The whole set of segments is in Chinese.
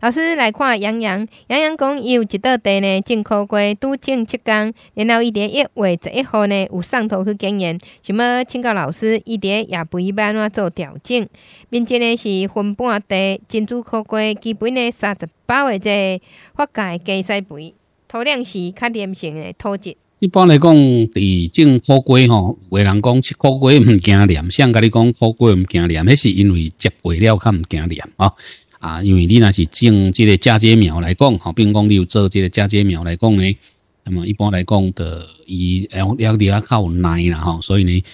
老师来看杨洋，杨洋讲伊有一块地呢，种苦瓜拄种七天，然后伊伫一月十一号呢，有上头去检验，想要请教老师，伊伫也不一般啊做调整。面前呢是分半地，珍珠苦瓜基本呢三十八或个发改鸡西肥，土壤是较黏性的土质。一般来讲，伫种苦瓜吼，有人讲吃苦瓜毋惊黏，像甲你讲苦瓜毋惊黏，迄是因为食过了较毋惊黏啊。啊，因为你那是种这个嫁接苗来讲，吼，并讲你有做这个嫁接苗来讲呢，那么一般来讲，的，伊要要比较靠耐啦，吼，所以呢，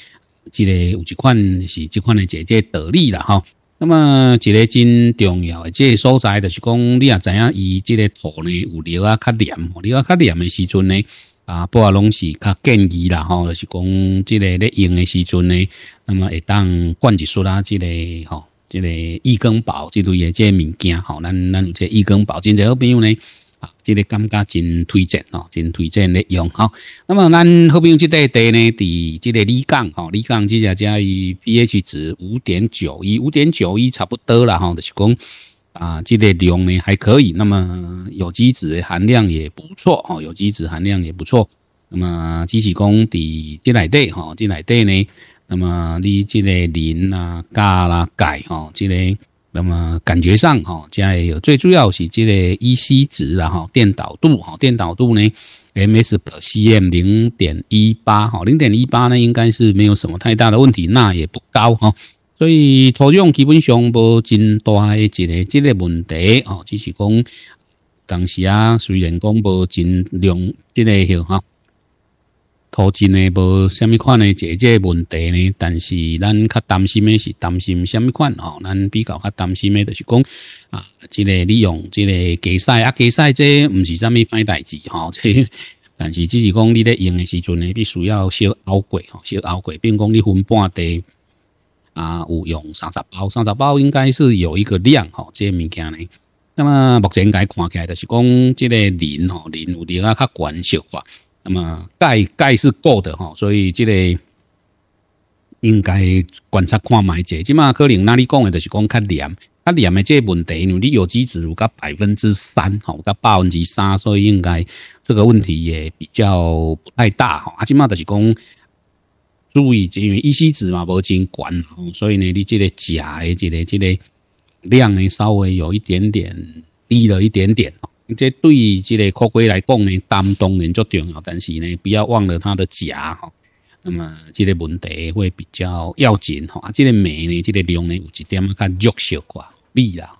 这个有一款是这款的姐姐得力啦，吼。那么一个真重要，即个所在就是讲，你也知影伊这个土呢，有黏啊，较黏，你啊较黏的时阵呢，啊，不啊，拢是较建议啦，吼，就是讲这个咧用的时阵呢，那么会当灌一束啦，即个，吼。这个易根宝之类的这个物件吼，咱咱有即易根宝，真系好朋友呢，啊，即个感觉真推荐哦，真推荐利用哈。那么咱好朋友这代地呢，伫这个李岗吼，李岗即只介以 pH 值五点九一，五点九一差不多啦哈。就是讲啊，这个量呢还可以，那么有机质含量也不错哈，有机质含量也不错。那么即是讲伫即代地哈，即代地呢。那么你即个磷啦、加啦、钙哈，即个，那么感觉上哈，加也有，最主要是即个 EC 值啦，哈，电导度，哈，电导度呢，mS/cm per 零点一八，哈，零点一八呢，应该是没有什么太大的问题，那也不高哈，所以土壤基本上无真大的即个即个问题，哦，只是讲，当时啊，虽然讲无真良即个效哈。投资呢无虾米款的解决问题呢？但是咱较担心的是担心虾米款哦？咱比较较担心的就是讲啊，即个利用即个计晒啊，计晒这唔是啥物歹代志吼？这但是只是讲你咧用的时阵呢，必须要小熬过吼，小熬过，并讲你分半地啊，有用三十包，三十包应该是有一个量吼，这物件呢。那么目前该看起来就是讲即个连吼，连有连啊较管少吧。那么钙钙是够的哈，所以这个应该观察看买者，起码可能那里讲的就是讲较黏，较黏的这问题，你有机质有个百分之三，吼，个百分之三，所以应该这个问题也比较不太大，哈，起码就是讲注意，因为一吸子嘛不真管，所以呢，你这个钾的这个这个量呢，稍微有一点点低了一点点。这对于这个烤龟来讲呢，担当然最重要，但是呢，不要忘了它的甲哈。那么这个问题会比较要紧哈。这个眉呢，这个量呢，有一点啊较弱小寡，你啦，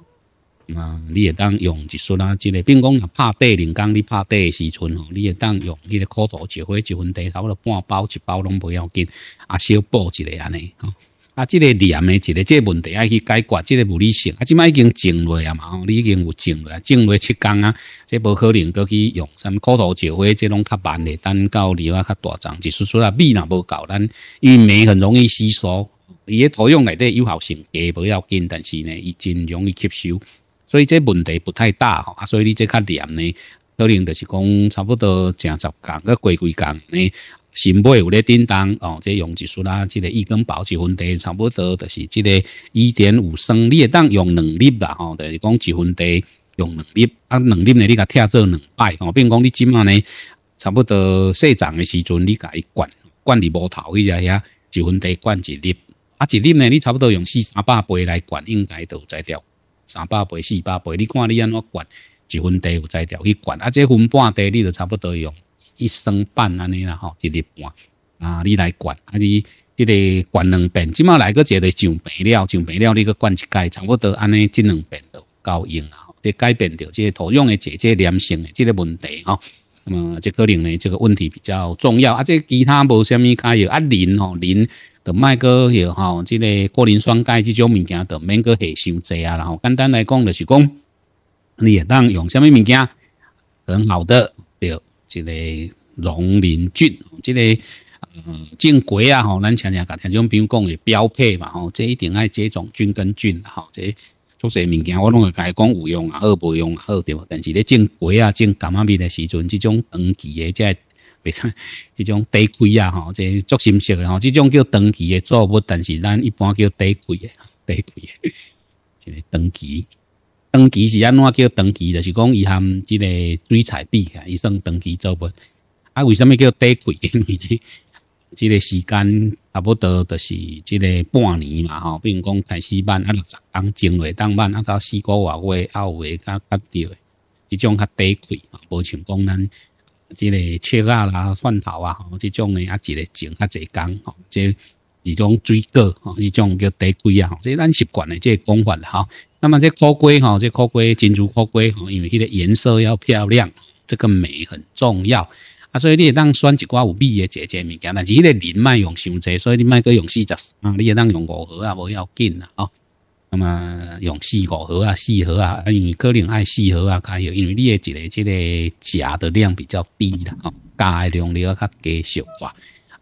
啊，你也当用一束啦，这个，并讲你拍地，人家你拍地的时阵吼，你也当用你的烤土，一回一盆地头多半包一包拢不要紧，啊，小补一下吼。啊，即个念诶，一个即个问题要去解决，即个物理性啊，即卖已经种落啊嘛，你已经有种落，种落七工啊，即无可能都去用什么高头石灰，即拢较慢的，等到你话较大长，就是说啊，米若无够，咱玉米很容易吸收，伊咧土壤内底有效性低无要紧，但是呢，伊真容易吸收，所以即问题不太大吼。啊，所以你即较念呢，可能就是讲差不多正十工，个、过几工呢。新买有咧叮当哦，即用一束啦，即个一根保持分地，差不多就是即个一点五升，你会当用两粒啦吼，就是讲一分地用两粒，啊，两粒呢你甲拆做两摆，吼，比如讲你即卖呢，差不多细种的时阵，你甲伊灌，灌伫无头伊只遐，一分地灌一粒，啊，一粒呢你差不多用四三百倍来灌，应该都摘掉，三百倍、四百倍，你看你安怎灌，一分地有摘掉去灌，啊，即分半地你都差不多用。一升半安尼啦，吼，一日半啊，你来灌啊，你一个灌两遍，即马来个一个上白了，上白了，你个灌一盖，差不多安尼即两遍就够用啊。你改变掉即个土壤诶，即个黏性诶，即个问题吼。嗯，即可能呢这个问题比较重要啊。即其他无虾米较有啊磷吼磷，就卖个吼，即个过磷酸钙即种物件，就免个下伤济啊。然后简单来讲就是讲，你也当用虾米物件很好的对。一个农林菌，这个呃种瓜啊吼，咱常常听像朋友讲的标配嘛吼，这一定爱接种菌根菌吼，这作些物件我拢会甲伊讲有用啊，好无用啊，好对。但是咧种瓜啊种柑仔蜜的时阵，这种长期的即使，迄种低贵啊吼，即作心鲜的吼，这种叫长期的作物，但是咱一般叫低贵的，低贵的，即个长期。长期是安怎叫长期？就是讲伊含即个水彩笔，伊算长期作物。啊，为什么叫因为即个时间差不多就是即个半年嘛，吼。比如讲开始慢，啊六、十天种落当慢，啊到四个月月啊有诶较较诶，即种较轨贵。无像讲咱即个青啊啦、蒜头啊，吼，即种诶啊一个种较侪工吼，即一种水果吼，即种叫低轨啊。吼，即咱习惯诶即个讲法啦，吼。那么这高贵哈，这高贵，金珠高贵哈，因为它的颜色要漂亮，这个美很重要啊，所以你当选一挂有美的这些物件，但是迄个鳞脉用上济，所以你卖个用四十，啊，你也当用五盒啊，不要紧啦哈。那么用四五盒啊，四盒啊，因为可能爱四盒啊，开，因为你的这个这个钾的量比较低啦，钙的量你要较低少啩。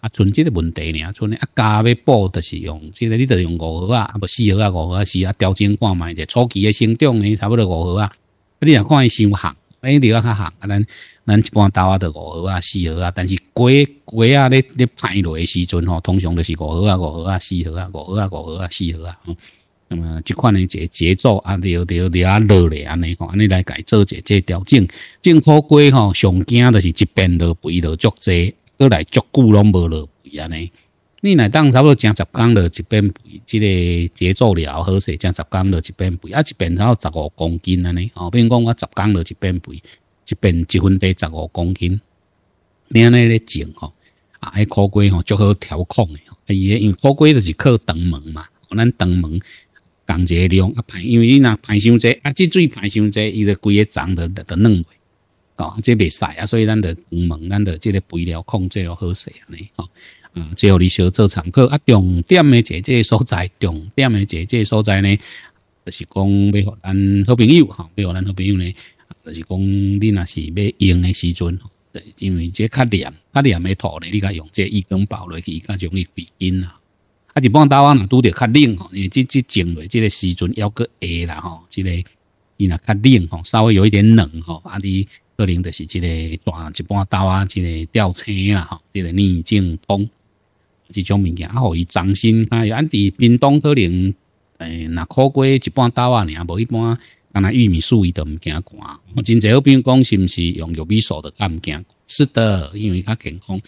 啊，存这个问题呢？存啊，加要补，就是用这个，你就用五号啊，啊不四号啊，五号啊四啊调整看嘛。者初期的生长呢，差不多五号啊。啊，你若看伊伤行，哎，你啊较行啊。咱咱一般豆啊，就五号啊、四号啊。但是改改啊，咧咧排落的时阵吼，通常就是五号啊、五号啊、四号啊、五号啊、五号啊、四号啊。嗯，那么这款呢，节节奏啊，要要要啊落咧，安尼吼，安尼来改做一这调整。进口龟吼，上惊的就是一边的肥度足济。过来足久拢无落肥安尼，你来当差不多将十斤落一边肥，即个节奏了好势，将十斤落一边肥，啊一边到十五公斤安尼。哦，比如讲我十斤落一边肥，一边一分地十五公斤，你安尼咧种吼，啊，迄苦瓜吼，足好调控诶。啊，伊个因为苦瓜就是靠长门嘛，咱长门降一个量啊排，因为你若排伤侪啊，即水排伤侪，伊个规个长都都软。哦，这袂使啊，所以咱就专门咱就即个肥料控制要好些安尼哦，啊，最后你小要做参考啊。重点呢在即个所在，重点呢在即个所在呢，就是讲要互咱好朋友哈，要互咱好朋友呢，就是讲你那是要用的时准，对，因为这较黏，较黏没土嘞，你噶用这一根包落去，伊噶容易肥根啦。啊，一般台湾人拄着较冷吼，因为这这种的这个时阵要过二啦吼，这个。伊若较冷吼，稍微有一点冷吼。啊，你可能就是即个大一半刀啊，即个吊车啦，吼，即个逆境风，即种物件啊，互伊掌心啊，安伫冰冻可能，诶，那烤过一半刀啊，尔无一般，干那玉米树伊都唔惊寒。真今朝有讲是毋是用玉米树都干唔惊？是的，因为较健康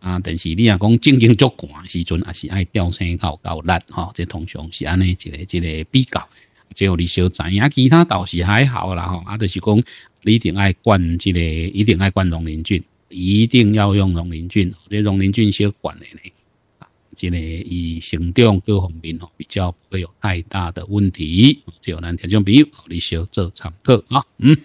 啊。但是你若讲正经足寒时阵啊，是爱吊车搞搞力吼，即通常是安尼一个一个比较。只有你小知影，其他倒是还好啦吼，啊，就是讲你一定爱灌这个，一定爱灌农林菌，一定要用农林菌，这农林菌小灌的呢，啊，这个以行动各方面吼比较不会有太大的问题，只有咱听众朋友，你小做参考啊，嗯。